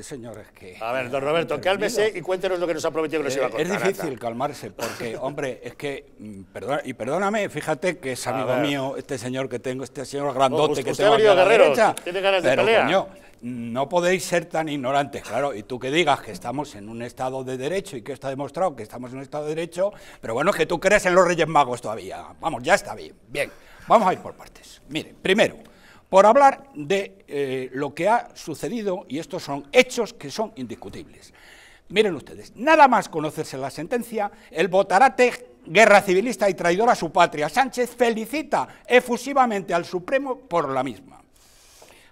señores que... A ver, don Roberto, cálmese y cuéntenos lo que nos ha prometido que nos eh, iba a contar. Es difícil calmarse porque, hombre, es que, mm, perdona, y perdóname, fíjate que es amigo mío este señor que tengo, este señor grandote que tengo aquí a la Tiene ganas de pero, no podéis ser tan ignorantes, claro, y tú que digas que estamos en un Estado de Derecho y que está demostrado que estamos en un Estado de Derecho, pero bueno, es que tú crees en los Reyes Magos todavía. Vamos, ya está bien, bien. Vamos a ir por partes. Mire, primero por hablar de eh, lo que ha sucedido, y estos son hechos que son indiscutibles. Miren ustedes, nada más conocerse la sentencia, el botarate guerra civilista y traidor a su patria, Sánchez felicita efusivamente al Supremo por la misma.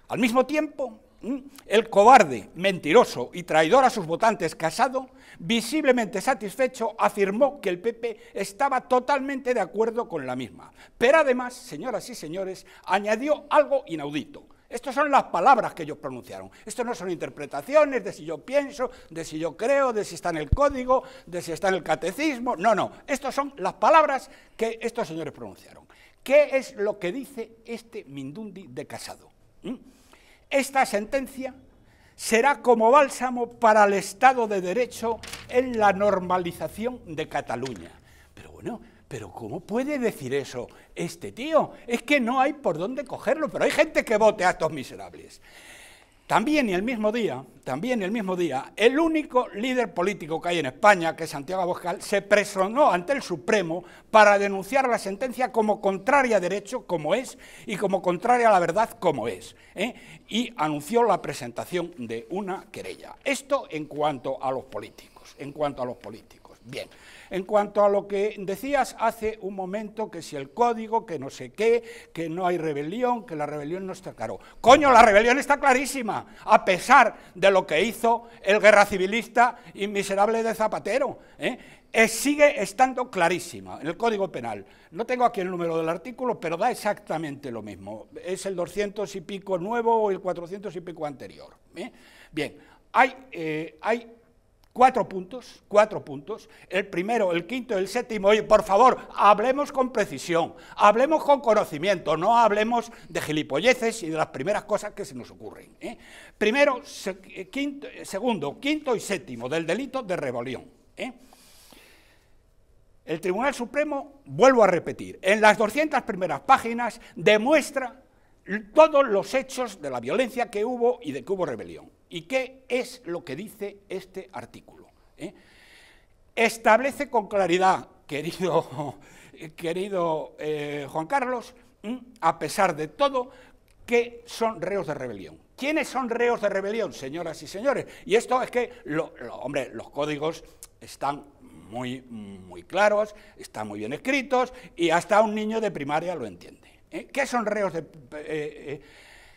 Al mismo tiempo, Mm, el cobarde, mentiroso y traidor a sus votantes Casado, visiblemente satisfecho, afirmó que el PP estaba totalmente de acuerdo con la misma. Pero además, señoras y señores, añadió algo inaudito. Estas son las palabras que ellos pronunciaron. Estas no son interpretaciones de si yo pienso, de si yo creo, de si está en el código, de si está en el catecismo. No, no. Estas son las palabras que estos señores pronunciaron. ¿Qué es lo que dice este Mindundi de Casado? ¿Mm? Esta sentencia será como bálsamo para el Estado de Derecho en la normalización de Cataluña. Pero bueno, pero ¿cómo puede decir eso este tío? Es que no hay por dónde cogerlo, pero hay gente que vote a estos miserables. También y el mismo día, también el mismo día, el único líder político que hay en España, que es Santiago Abascal, se presionó ante el Supremo para denunciar la sentencia como contraria a derecho, como es, y como contraria a la verdad, como es. ¿eh? Y anunció la presentación de una querella. Esto en cuanto a los políticos, en cuanto a los políticos. Bien, en cuanto a lo que decías hace un momento, que si el código, que no sé qué, que no hay rebelión, que la rebelión no está claro. Coño, la rebelión está clarísima, a pesar de lo que hizo el guerra civilista y miserable de Zapatero. ¿eh? sigue estando clarísima en el Código Penal. No tengo aquí el número del artículo, pero da exactamente lo mismo. Es el 200 y pico nuevo o el 400 y pico anterior. ¿eh? Bien, hay, eh, hay Cuatro puntos, cuatro puntos. El primero, el quinto, el séptimo. y por favor, hablemos con precisión, hablemos con conocimiento, no hablemos de gilipolleces y de las primeras cosas que se nos ocurren. ¿eh? Primero, eh, eh, segundo, quinto y séptimo del delito de rebelión. El Tribunal Supremo, vuelvo a repetir, en las 200 primeras páginas demuestra todos los hechos de la violencia que hubo y de que hubo rebelión. ¿Y qué es lo que dice este artículo? Eh? Establece con claridad, querido, querido eh, Juan Carlos, a pesar de todo, que son reos de rebelión. ¿Quiénes son reos de rebelión, señoras y señores? Y esto es que, hombre, los códigos están muy, muy claros, están muy bien escritos y hasta un niño de primaria lo entiende. ¿eh? ¿Qué son reos de... Eh,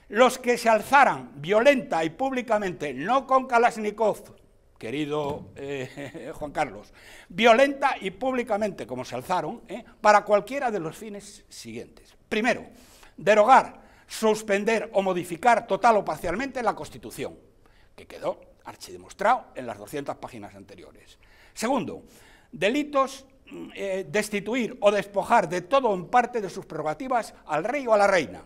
los que se alzaran violenta y públicamente, no con Kalashnikov, querido eh, Juan Carlos, violenta y públicamente, como se alzaron, eh, para cualquiera de los fines siguientes. Primero, derogar, suspender o modificar total o parcialmente la Constitución, que quedó archidemostrado en las 200 páginas anteriores. Segundo, delitos mm, eh, destituir o despojar de todo o en parte de sus prerrogativas al rey o a la reina,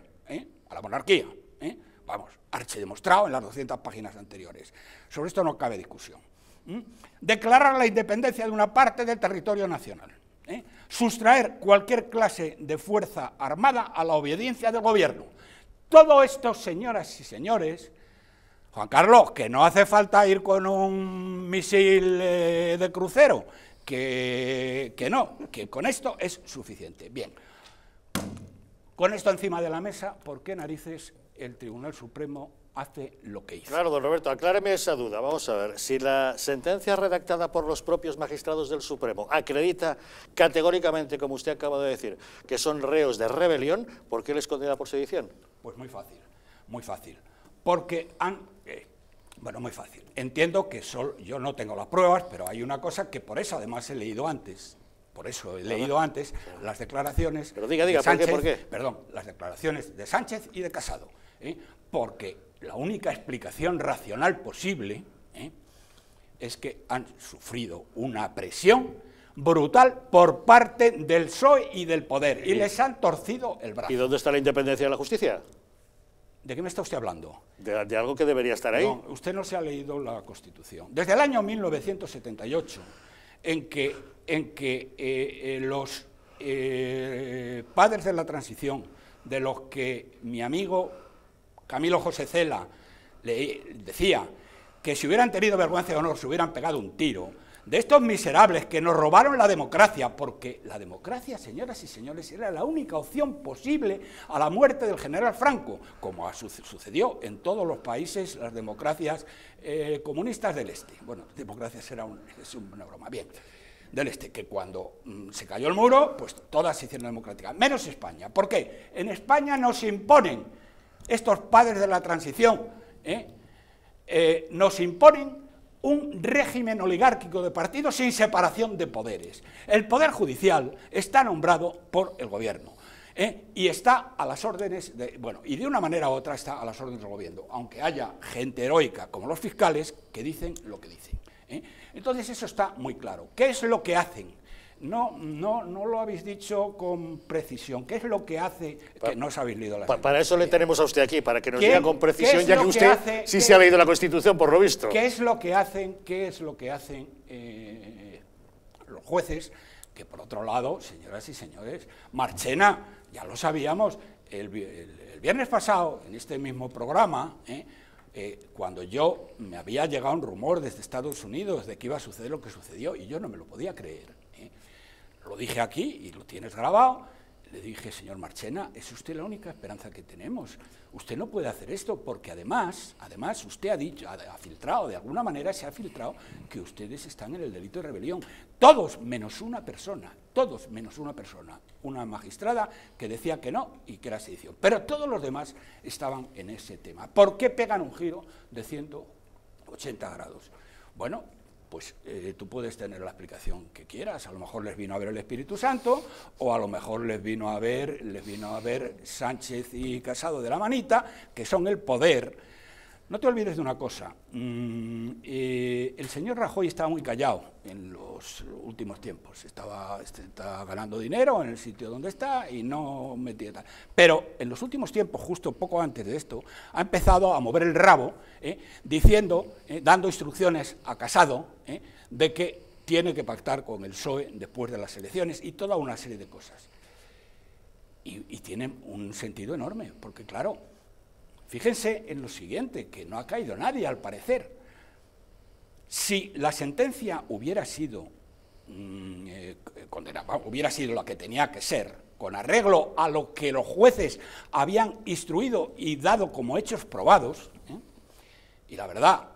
a la monarquía, ¿eh? vamos vamos, demostrado en las 200 páginas anteriores. Sobre esto no cabe discusión. ¿eh? Declarar la independencia de una parte del territorio nacional. ¿eh? Sustraer cualquier clase de fuerza armada a la obediencia del gobierno. Todo esto, señoras y señores, Juan Carlos, que no hace falta ir con un misil de crucero, que, que no, que con esto es suficiente. Bien, con esto encima de la mesa, ¿por qué narices el Tribunal Supremo hace lo que hizo. Claro, don Roberto, acláreme esa duda. Vamos a ver, si la sentencia redactada por los propios magistrados del Supremo acredita categóricamente, como usted acaba de decir, que son reos de rebelión, ¿por qué les condena por sedición? Pues muy fácil, muy fácil. Porque han... Eh, bueno, muy fácil. Entiendo que solo, yo no tengo las pruebas, pero hay una cosa que por eso además he leído antes. Por eso he leído antes las declaraciones. Pero diga, diga, ¿por, qué, ¿por qué? Perdón, las declaraciones de Sánchez y de Casado ¿eh? porque la única explicación racional posible ¿eh? es que han sufrido una presión brutal por parte del PSOE y del poder, y, les han torcido el brazo. ¿Y dónde está la independencia de la justicia? ¿De qué me está usted hablando? De, algo que debería estar ahí. No, usted no se ha leído la Constitución. Desde el año 1978, en que, en que eh, los padres de la transición, de los que mi amigo Camilo José Cela le decía que si hubieran tenido vergüenza de honor se hubieran pegado un tiro. De estos miserables que nos robaron la democracia, porque la democracia, señoras y señores, era la única opción posible a la muerte del general Franco, como sucedió en todos los países, las democracias eh, comunistas del Este. Bueno, democracias era es una broma. Bien del Este, que cuando mm, se cayó el muro, pues todas se hicieron democráticas, menos España. ¿Por qué? En España nos imponen estos padres de la transición, ¿eh? Eh, nos imponen un régimen oligárquico de partidos sin separación de poderes. El Poder Judicial está nombrado por el Gobierno. ¿eh? Y está a las órdenes, de, bueno, y de una manera u otra está a las órdenes del gobierno, aunque haya gente heroica como los fiscales que dicen lo que dicen. Entonces eso está muy claro. ¿Qué es lo que hacen? no, no, no lo habéis dicho con precisión. ¿Qué es lo que hace que no os habéis leído la Constitución? Para eso le tenemos a usted aquí, para que nos diga con precisión, ya que usted sí se ha leído la Constitución, por lo visto. ¿Qué es lo que hacen, qué es lo que hacen eh, los jueces? Que por otro lado, señoras y señores, Marchena, ya lo sabíamos, el, viernes pasado, en este mismo programa, eh, eh, cuando yo me había llegado un rumor desde Estados Unidos de que iba a suceder lo que sucedió y yo no me lo podía creer lo dije aquí y lo tienes grabado. Le dije, señor Marchena, es usted la única esperanza que tenemos. Usted no puede hacer esto porque además, además usted ha dicho, ha, filtrado, de alguna manera se ha filtrado que ustedes están en el delito de rebelión. Todos menos una persona, todos menos una persona. Una magistrada que decía que no y que era sedición. Pero todos los demás estaban en ese tema. ¿Por qué pegan un giro de 180 grados? Bueno, pues eh, tú puedes tener la explicación que quieras. A lo mejor les vino a ver el Espíritu Santo, o a lo mejor les vino a ver, les vino a ver Sánchez y Casado de la manita, que son el poder. No te olvides de una cosa. Mm, eh, el señor Rajoy estaba muy callado en últimos tiempos. Estaba, este, ganando dinero en el sitio donde está y no metía tal. Pero en los últimos tiempos, justo poco antes de esto, ha empezado a mover el rabo ¿eh? diciendo, ¿eh? dando instrucciones a Casado ¿eh? de que tiene que pactar con el PSOE después de las elecciones y toda una serie de cosas. Y, y tiene un sentido enorme, porque claro, fíjense en lo siguiente, que no ha caído nadie al parecer si la sentencia hubiera sido mm, eh, hubiera sido la que tenía que ser, con arreglo a lo que los jueces habían instruido y dado como hechos probados, ¿eh? y la verdad,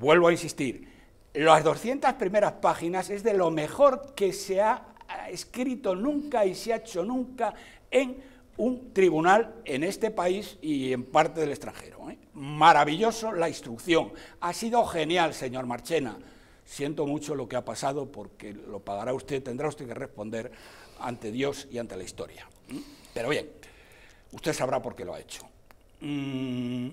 vuelvo a insistir, las 200 primeras páginas es de lo mejor que se ha escrito nunca y se ha hecho nunca en un tribunal en este país y en parte del extranjero. ¿eh? Maravilloso la instrucción. Ha sido genial, señor Marchena. Siento mucho lo que ha pasado porque lo pagará usted, tendrá usted que responder ante Dios y ante la historia. Pero bien, usted sabrá por qué lo ha hecho. Mm,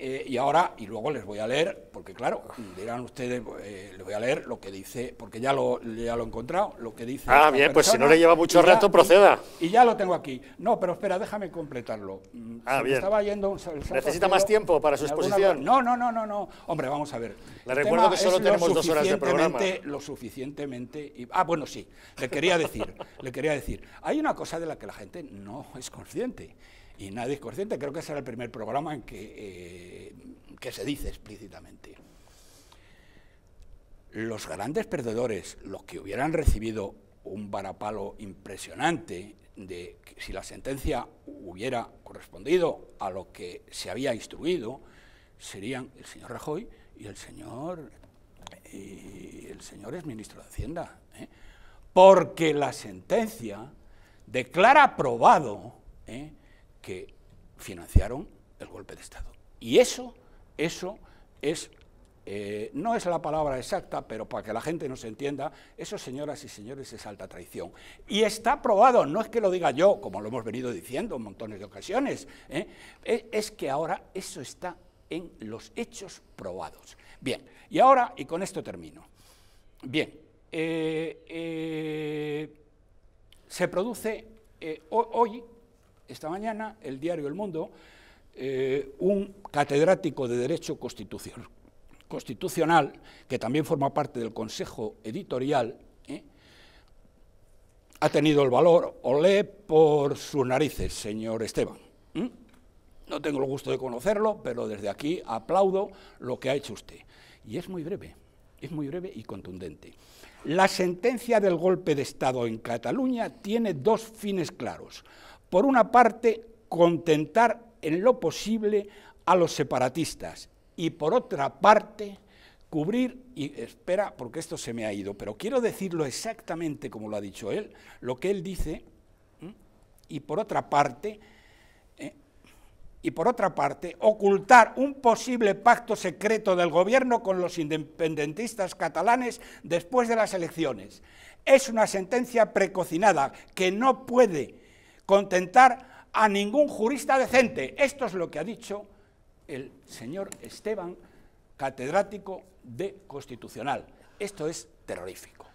eh, y ahora, y luego les voy a leer, porque claro, dirán ustedes, eh, les voy a leer lo que dice, porque ya lo, ya lo he encontrado, lo que dice. Ah, bien, pues si no le lleva mucho rato, proceda. Y, ya lo tengo aquí. No, pero espera, déjame completarlo. Mm, ah, bien. Estaba yendo ¿Necesita más tiempo para su exposición? No, no, no, no, no. Hombre, vamos a ver. Le recuerdo que solo tenemos dos horas de programa. Lo suficientemente. Y... ah, bueno, sí, le quería decir, le quería decir. Hay una cosa de la que la gente no es consciente y nadie es consciente. Creo que ese era el primer programa en que, eh, que se dice explícitamente. Los grandes perdedores, los que hubieran recibido un varapalo impresionante de si la sentencia hubiera correspondido a lo que se había instruido, serían el señor Rajoy y el señor, y el señor es ministro de Hacienda. ¿eh? Porque la sentencia declara aprobado ¿eh? que financiaron el golpe de Estado. Y eso, eso es, eh, no es la palabra exacta, pero para que la gente nos entienda, eso, señoras y señores, es alta traición. Y está probado, no es que lo diga yo, como lo hemos venido diciendo en montones de ocasiones, ¿eh? e, es, que ahora eso está en los hechos probados. Bien, y ahora, y con esto termino. Bien, eh, se produce hoy esta mañana, el diario El Mundo, eh, un catedrático de Derecho Constitucional, que también forma parte del Consejo Editorial, eh, ha tenido el valor, olé por sus narices, señor Esteban. ¿eh? No tengo el gusto de conocerlo, pero desde aquí aplaudo lo que ha hecho usted. Y es muy breve, es muy breve y contundente. La sentencia del golpe de Estado en Cataluña tiene dos fines claros por una parte, contentar en lo posible a los separatistas y por otra parte, cubrir, y espera, porque esto se me ha ido, pero quiero decirlo exactamente como lo ha dicho él, lo que él dice, y por otra parte, ¿eh? y por otra parte, ocultar un posible pacto secreto del gobierno con los independentistas catalanes después de las elecciones. Es una sentencia precocinada que no puede contentar a ningún jurista decente. Esto es lo que ha dicho el señor Esteban, catedrático de Constitucional. Esto es terrorífico.